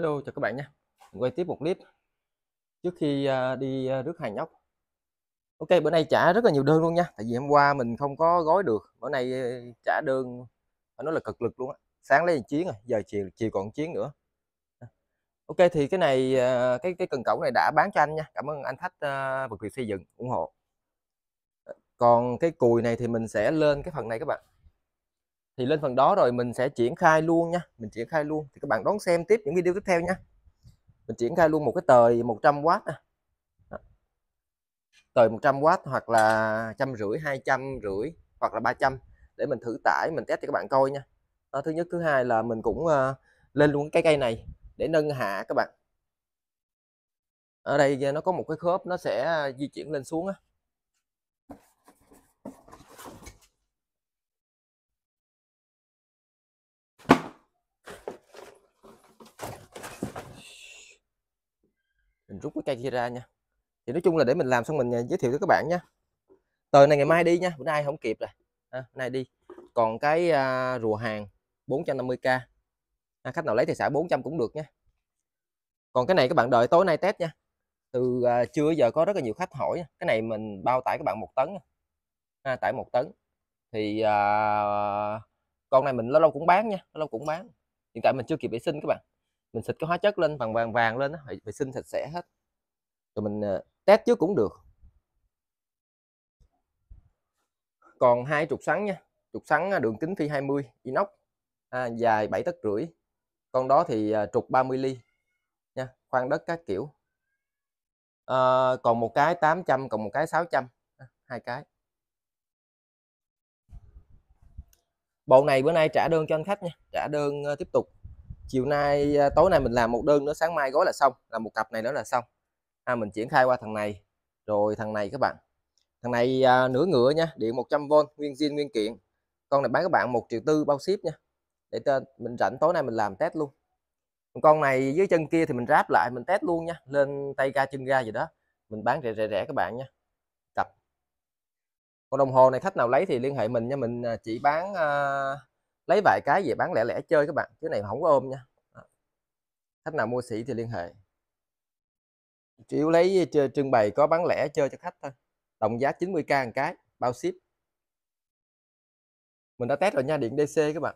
Hello chào các bạn nhé quay tiếp một clip trước khi à, đi à, rước hàng nhóc Ok bữa nay trả rất là nhiều đơn luôn nha tại vì hôm qua mình không có gói được bữa nay à, trả đơn phải nói là cực lực luôn á sáng lấy chiến rồi giờ chiều chiều còn chiến nữa Ok thì cái này cái cái cần cẩu này đã bán cho anh nha Cảm ơn anh Thách vật liệu xây dựng ủng hộ còn cái cùi này thì mình sẽ lên cái phần này các bạn thì lên phần đó rồi mình sẽ triển khai luôn nha mình triển khai luôn thì các bạn đón xem tiếp những video tiếp theo nha mình triển khai luôn một cái tời 100W nè tời 100W hoặc là trăm rưỡi hai trăm rưỡi hoặc là 300 để mình thử tải mình test cho các bạn coi nha đó, thứ nhất thứ hai là mình cũng uh, lên luôn cái cây này để nâng hạ các bạn ở đây ờ, nó có một cái khớp nó sẽ ờ, di chuyển lên xuống á mình rút cái cây kia ra nha thì nói chung là để mình làm xong mình à, giới thiệu cho các bạn nha tờ này ngày mai đi nha bữa nay không kịp rồi à, nay đi còn cái à, rùa hàng 450k à, khách nào lấy thì xả 400 cũng được nha còn cái này các bạn đợi tối nay test nha từ à, trưa giờ có rất là nhiều khách hỏi cái này mình bao tải các bạn một tấn à, tải một tấn thì à, con này mình lâu lâu cũng bán nha lâu lâu cũng bán hiện tại mình chưa kịp vệ sinh các bạn mình xịt cái hóa chất lên bằng vàng vàng lên đó, vệ sinh sạch sẽ hết rồi mình ờ, test trước cũng được còn hai trục sắn nha trục sắn à, đường kính phi 20 inox à, dài 7 tấc rưỡi con đó thì à, trục 30 ly nha khoan đất các kiểu à, còn một cái 800 còn một cái 600 à, hai cái bộ này bữa nay trả đơn cho anh khách nha trả đơn ờ, tiếp tục chiều nay à, tối nay mình làm một đơn nữa sáng mai gói là xong là một cặp này nữa là xong à, mình triển khai qua thằng này rồi thằng này các bạn thằng này à, nửa ngựa nha điện 100V nguyên zin nguyên kiện con này bán các bạn một triệu tư bao ship nha để tên mình rảnh tối nay mình làm test luôn con này dưới chân kia thì mình ráp lại mình test luôn nha lên tay ga chân ga gì đó mình bán rẻ rẻ rẻ các bạn nha cặp con đồng hồ này khách nào lấy thì liên hệ mình nha mình à, chỉ bán uh, lấy vài cái về bán lẻ lẻ chơi các bạn cái này không có ôm nha khách nào mua sỉ thì liên hệ chủ yếu lấy trưng bày có bán lẻ chơi cho khách thôi tổng giá 90k một cái bao ship mình đã test rồi nha điện DC các bạn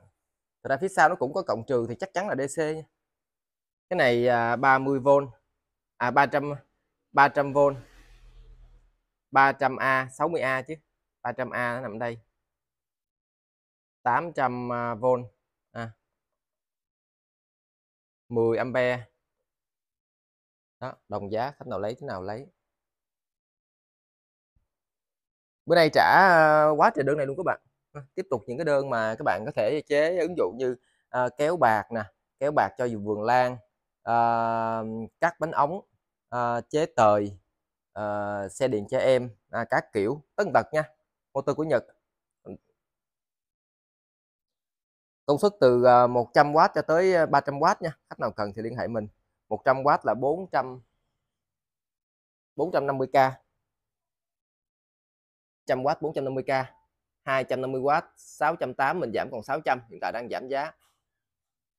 thật ra phía sau nó cũng có cộng trừ thì chắc chắn là DC nha. cái này à, 30V à 300 300V 300A 60A chứ 300A nó nằm đây 800V 10 ampe đó đồng giá khách nào lấy thế nào lấy bữa nay trả ờ, quá trời đơn này luôn các bạn ờ, tiếp tục những cái đơn mà các bạn có thể chế ứng dụng như uh, kéo bạc nè kéo bạc cho dù vườn lan uh, cắt bánh ống uh, chế tời uh, xe điện cho em uh, các kiểu tấn tật nha motor của nhật công suất từ 100W à, cho tới 300W à, nha khách nào cần thì liên hệ mình 100W là 400 450k 100W 450k 250W 680 mình giảm còn 600 hiện tại đang giảm giá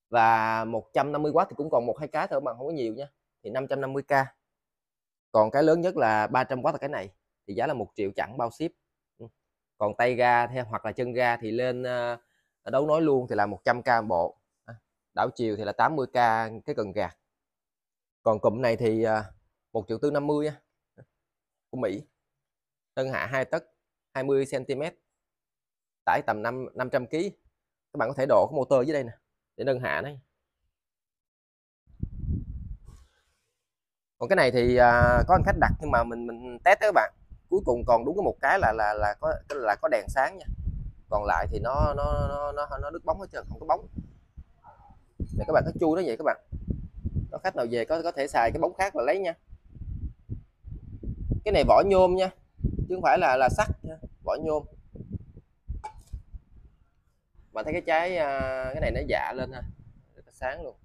và 150W thì cũng còn một hai cái thôi mà không có nhiều nha thì 550k còn cái lớn nhất là 300W là cái này thì giá là một triệu chẳng bao ship ừ. còn tay ga theo hoặc là chân ga thì lên à, đấu nối luôn thì là 100k bộ à, đảo chiều thì là 80k cái cần gạt còn cụm này thì à, một triệu tư năm mươi của Mỹ tân hạ 2 tấc 20 cm tải tầm 5 500 kg các bạn có thể đổ cái motor dưới đây nè để nâng hạ đấy còn cái này thì à, có anh khách đặt nhưng mà mình mình test đó các bạn cuối cùng còn đúng có một cái là là là có là có đèn sáng nha còn lại thì nó nó nó nó, nó đứt bóng hết trơn không có bóng này các bạn có chui nó vậy các bạn có khách nào về có có thể xài cái bóng khác là lấy nha cái này vỏ nhôm nha chứ không phải là là sắt nha. vỏ nhôm bạn thấy cái trái à, cái này nó dạ lên ha rất là sáng luôn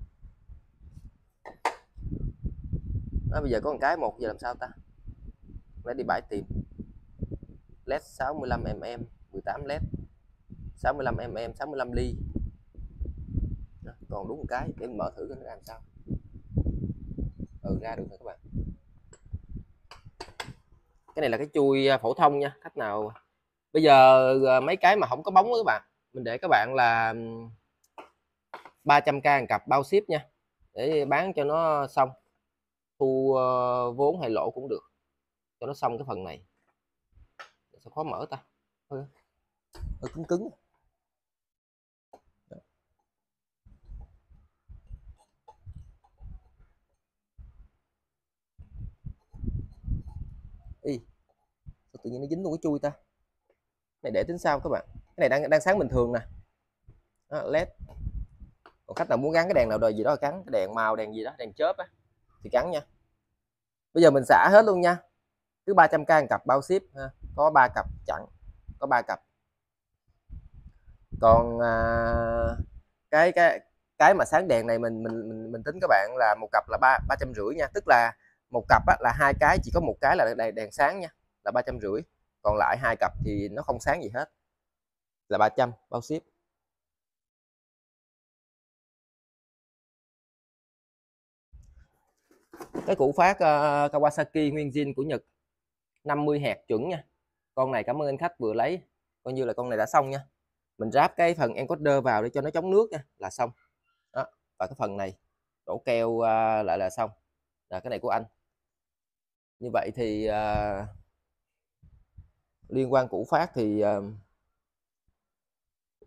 nó à, bây giờ có một cái một giờ làm sao ta lấy đi bãi tìm led 65 mm 18 led 65 mm 65 ly đó, còn đúng một cái để mở thử cái nó làm sao ừ ra được rồi các bạn cái này là cái chui à, phổ thông nha khách nào bây giờ à, mấy cái mà không có bóng các bạn mình để các bạn là 300k một cặp bao ship nha để bán cho nó xong thu ờ, vốn hay lỗ cũng được cho nó xong cái phần này sẽ khó mở ta ừ, cứng cứng y tự nhiên nó dính luôn cái chui ta này để tính sao các bạn cái này đang đang sáng bình thường nè đó, led còn khách nào muốn gắn cái đèn nào đời gì đó gắn cái đèn màu đèn gì đó đèn chớp á thì gắn nha bây giờ mình xả hết luôn nha cứ 300k cặp bao ship ha. có ba cặp chặn có ba cặp còn à, cái cái cái mà sáng đèn này mình mình mình, mình tính các bạn là một cặp là ba ba trăm rưỡi nha tức là một cặp á, là hai cái chỉ có một cái là đèn, đèn sáng nha là ba trăm rưỡi còn lại hai cặp thì nó không sáng gì hết là 300 bao ship cái củ phát uh, Kawasaki nguyên zin của Nhật 50 hạt chuẩn nha con này cảm ơn anh khách vừa lấy coi như là con này đã xong nha mình ráp cái phần encoder vào để cho nó chống nước nha là xong đó. và cái phần này đổ keo uh, lại là xong là cái này của anh như vậy thì à, liên quan củ phát thì à,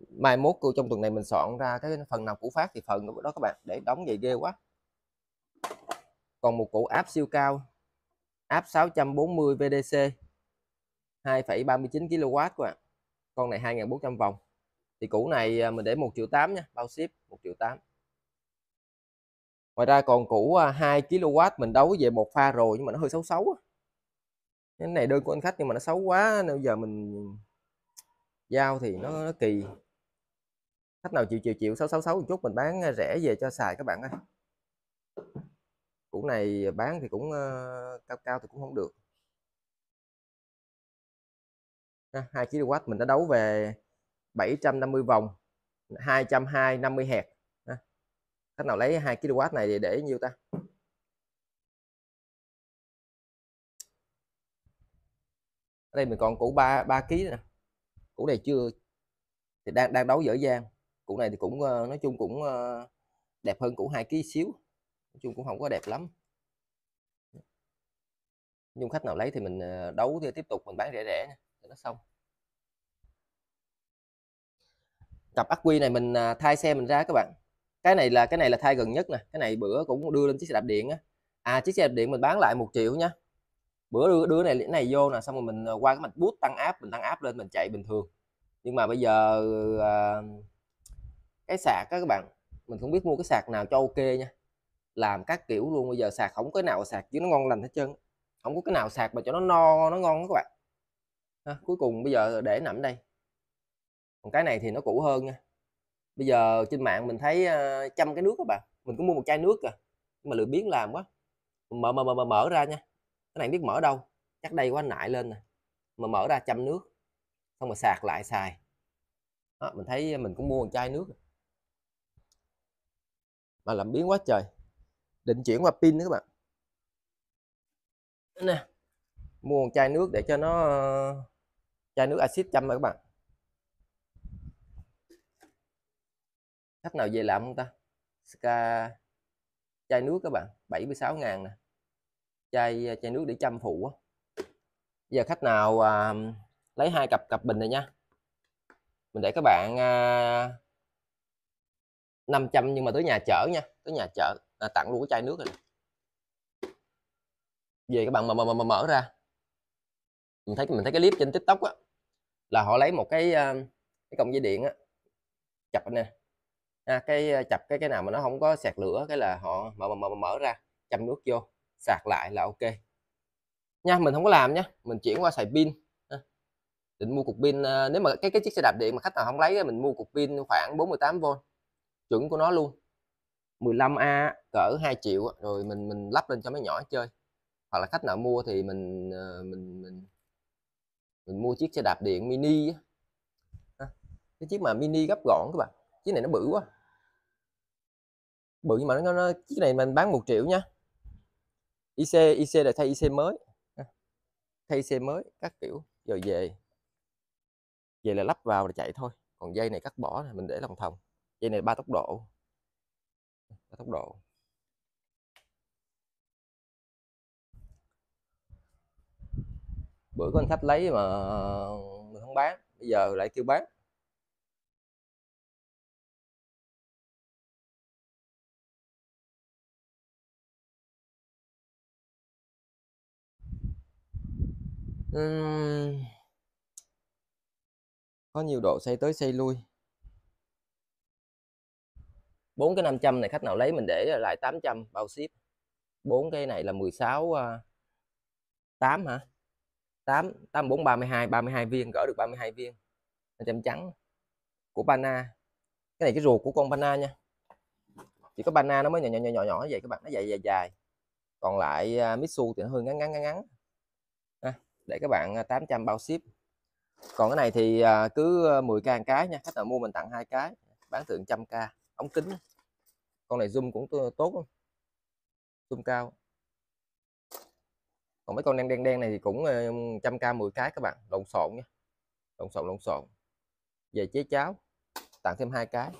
mai mốt cô trong tuần này mình soạn ra cái phần nào củ phát thì phần đó các bạn để đóng vậy ghê quá còn một củ áp siêu cao áp 640 VDC 2,39 kW các bạn con này 2.400 vòng thì củ này à, mình để 1 triệu 8 nha bao ship 1 triệu 8 ngoài ra còn cũ 2 kW mình đấu về một pha rồi nhưng mà nó hơi xấu xấu á cái này đơn của anh khách nhưng mà nó xấu quá nên giờ mình giao thì nó, nó kỳ khách nào chịu chịu chịu 666 một chút mình bán à, rẻ về cho xài các bạn ơi củ này bán thì cũng uh, cao cao thì cũng không được à, 2 kW mình đã đấu về 750 vòng 220 50 hẹt khách nào lấy 2 kW này thì để nhiêu ta ở đây mình còn củ 3 3 kg nè củ này chưa thì đang đang đấu dở dang củ này thì cũng ờ, nói chung cũng ờ, đẹp hơn củ 2 kg xíu nói chung cũng không có đẹp lắm nhưng khách nào lấy thì mình ờ, đấu thì tiếp tục mình bán rẻ rẻ cho nó xong cặp ắc quy này mình à, thay xe mình ra các bạn cái này là cái này là thay gần nhất nè cái này bữa cũng đưa lên chiếc xe đạp điện á à chiếc xe đạp điện mình bán lại một triệu nhá bữa đưa đưa này cái này vô nè xong rồi mình ờ, qua cái mạch bút tăng áp mình tăng áp lên mình chạy bình thường nhưng mà bây giờ à, cái sạc á các bạn mình không biết mua cái sạc nào cho ok nha làm các kiểu luôn bây giờ sạc không có cái nào sạc chứ nó ngon lành hết trơn không có cái nào sạc mà cho nó no nó ngon các bạn à, cuối cùng bây giờ để nằm đây còn cái này thì nó cũ hơn nha bây giờ trên mạng mình thấy trăm ờ, cái nước các bạn mình cũng mua một chai nước kìa à, nhưng mà lười biến làm quá mở mở mở mở mở ra nha cái này biết mở đâu chắc đây quá nại lên nè mà mở ra chăm nước xong mà sạc lại xài đó, mình thấy mình cũng mua một chai nước mà làm biến quá trời định chuyển qua pin nữa các bạn nè mua một chai nước để cho nó ờ, chai nước axit chăm các bạn khách nào về làm không ta Ska chai nước các bạn 76 ngàn nè chai ờ, chai nước để chăm phụ á giờ khách nào à, lấy hai cặp cặp bình này nha mình để các bạn à, 500 nhưng mà tới nhà chở nha tới nhà chở à, tặng luôn cái chai nước này về các bạn mở mở, mở, mở ra mình thấy mình thấy cái clip trên tiktok á là họ lấy một cái à, cái cọng dây điện á chập nè à, cái chập cái cái nào mà nó không có sạc lửa cái là họ mở mở, mở, mở ra châm nước vô sạc lại là ok nha mình không có làm nhé mình chuyển qua xài pin à, định mua cục pin à, nếu mà cái cái chiếc xe đạp điện mà khách nào không lấy mình mua cục pin khoảng 48V chuẩn của nó luôn 15A cỡ 2 triệu rồi mình mình lắp lên cho mấy nhỏ chơi hoặc là khách nào mua thì mình à, mình mình mình mua chiếc xe đạp điện mini cái chiếc mà mini gấp gọn các bạn chiếc này nó bự quá bự nhưng mà nó, nó chiếc này mình bán 1 triệu nha IC IC là thay IC mới thay IC mới các kiểu rồi về về là lắp vào là chạy thôi còn dây này cắt bỏ này mình để lòng thòng dây này ba tốc độ ba tốc độ bữa có anh khách lấy mà mình không bán bây giờ lại kêu bán có nhiều độ xây tới xây lui bốn cái 500 này khách nào lấy mình để lại 800 bao ship bốn cái này là 16 uh, 8 hả 8 8 4 32 32 viên gỡ được 32 viên 500 trắng của Bana cái này cái ruột của con Bana nha chỉ có Bana nó mới nhỏ nhỏ nhỏ nhỏ, nhỏ vậy các bạn nó dài dài dài còn lại uh, Mitsu thì nó hơi ngắn ngắn ngắn ngắn để các bạn 800 à, bao ship còn cái này thì à, cứ 10k ờ, một cái nha khách nào mua mình tặng hai cái bán tượng trăm k ống kính con này zoom cũng tốt không? zoom cao còn mấy con đen đen đen này thì cũng ờ, trăm k 10 cái các bạn lộn xộn nha lộn xộn lộn xộn về chế cháo tặng thêm hai cái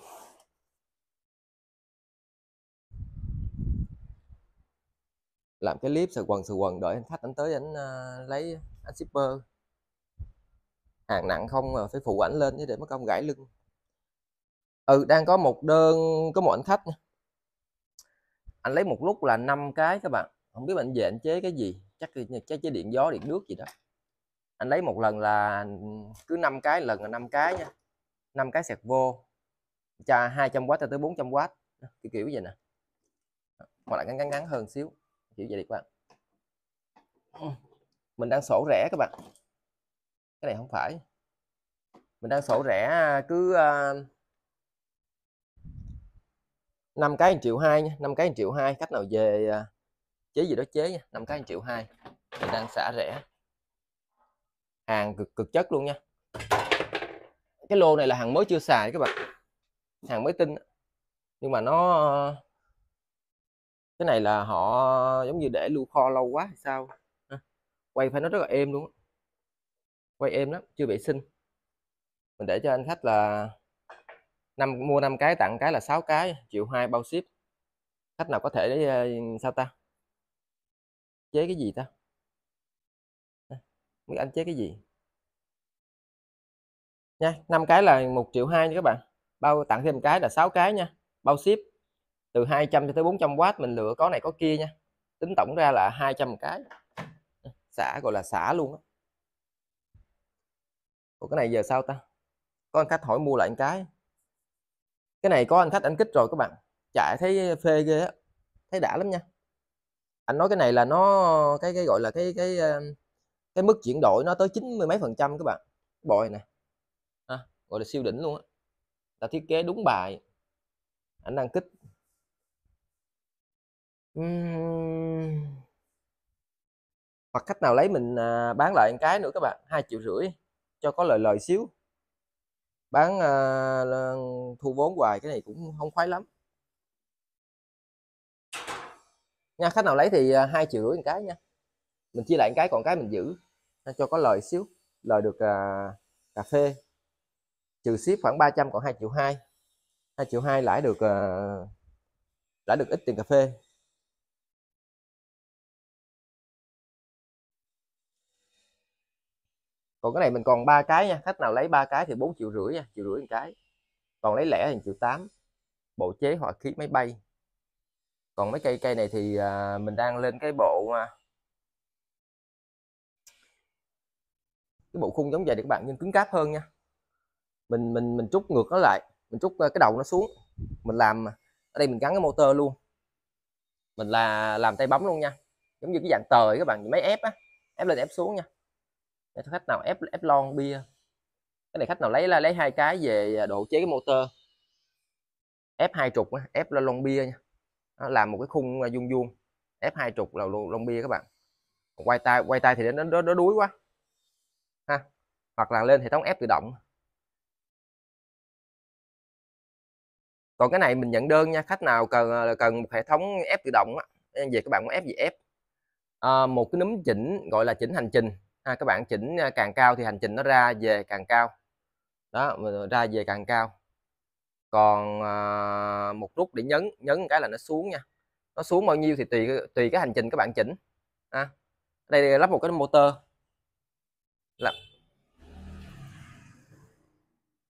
làm cái clip sờ quần sờ quần đợi anh khách anh tới anh uh, lấy anh shipper hàng nặng không mà phải phụ ảnh lên chứ để mất công gãy lưng ừ đang có một đơn có một anh khách anh lấy một lúc là năm cái các bạn không biết anh về anh chế cái gì chắc chắc chế điện gió điện nước gì đó anh lấy một lần là cứ năm cái lần là năm cái nha năm cái sạc vô cha 200W cho tới 400W kiểu kiểu vậy nè hoặc là ngắn ngắn ngắn hơn xíu kiểu vậy đi các bạn mình đang sổ rẻ các bạn cái này không phải mình đang sổ rẻ à, cứ à, năm cái 1 triệu hai nha năm cái 1 triệu hai cách nào về à, chế gì đó chế nha năm cái 1 triệu hai mình đang xả rẻ hàng cực cực chất luôn nha cái lô này là hàng mới chưa xài các bạn hàng mới tinh nhưng mà nó cái này là họ giống như để lưu kho lâu quá thì sao quay phải nó rất là êm luôn quay êm lắm chưa bị sinh mình để cho anh khách là năm mua 5 cái tặng cái là 6 cái triệu hai bao ship khách nào có thể để, ờ, sao ta chế cái gì ta mấy anh chế cái gì nha năm cái là một triệu hai nha các bạn bao tặng thêm cái là 6 cái nha bao ship từ 200 cho tới 400 w mình lựa có này có kia nha tính tổng ra là 200 cái xã gọi là xã luôn á Ủa cái này giờ sao ta có anh khách hỏi mua lại một cái cái này có anh khách anh kích rồi các bạn chạy thấy phê ghê á thấy đã lắm nha anh nói cái này là nó cái cái gọi là cái cái ờ, cái mức chuyển đổi nó tới chín mươi mấy phần trăm các bạn bòi này à, gọi là siêu đỉnh luôn á là thiết kế đúng bài anh đang kích uhm hoặc cách nào lấy mình à, bán lại một cái nữa các bạn hai triệu rưỡi cho có lời lời xíu bán à, thu vốn hoài cái này cũng không khoái lắm nha khách nào lấy thì à, hai triệu rưỡi một cái nha mình chia lại một cái còn cái mình giữ cho có lời xíu lời được à, cà phê trừ ship khoảng 300 còn hai triệu hai hai triệu hai lãi được uh, lãi được ít tiền cà phê còn cái này mình còn ba cái nha khách nào lấy ba cái thì bốn triệu rưỡi nha triệu rưỡi một cái còn lấy lẻ thì triệu tám bộ chế họa khí máy bay còn mấy cây cây này thì à, mình đang lên cái bộ à, cái bộ khung giống vậy để các bạn nhưng cứng cáp hơn nha mình mình mình trút ngược nó lại mình trút à, cái đầu nó xuống mình làm à, ở đây mình gắn cái motor luôn mình là làm tay bấm luôn nha giống như cái dạng tời các bạn mấy ép á ép lên ép xuống nha để khách nào ép ép lon bia cái này khách nào lấy là lấy hai cái về à, độ chế cái motor ép hai trục ép lên lon bia nha nó làm một cái khung à, vuông vuông ép hai trục là lon bia các bạn quay tay quay tay thì nó nó, nó đuối quá ha hoặc là lên hệ thống ép tự động còn cái này mình nhận đơn nha khách nào cần à, cần một hệ thống ép tự động á về các bạn muốn ép gì ép à, một cái núm chỉnh gọi là chỉnh hành trình ha, các bạn chỉnh càng cao thì hành trình nó ra về càng cao đó ra về càng cao còn à, một rút để nhấn nhấn cái là nó xuống nha nó xuống bao nhiêu thì tùy tùy cái hành trình các bạn chỉnh ha. đây lắp một cái motor là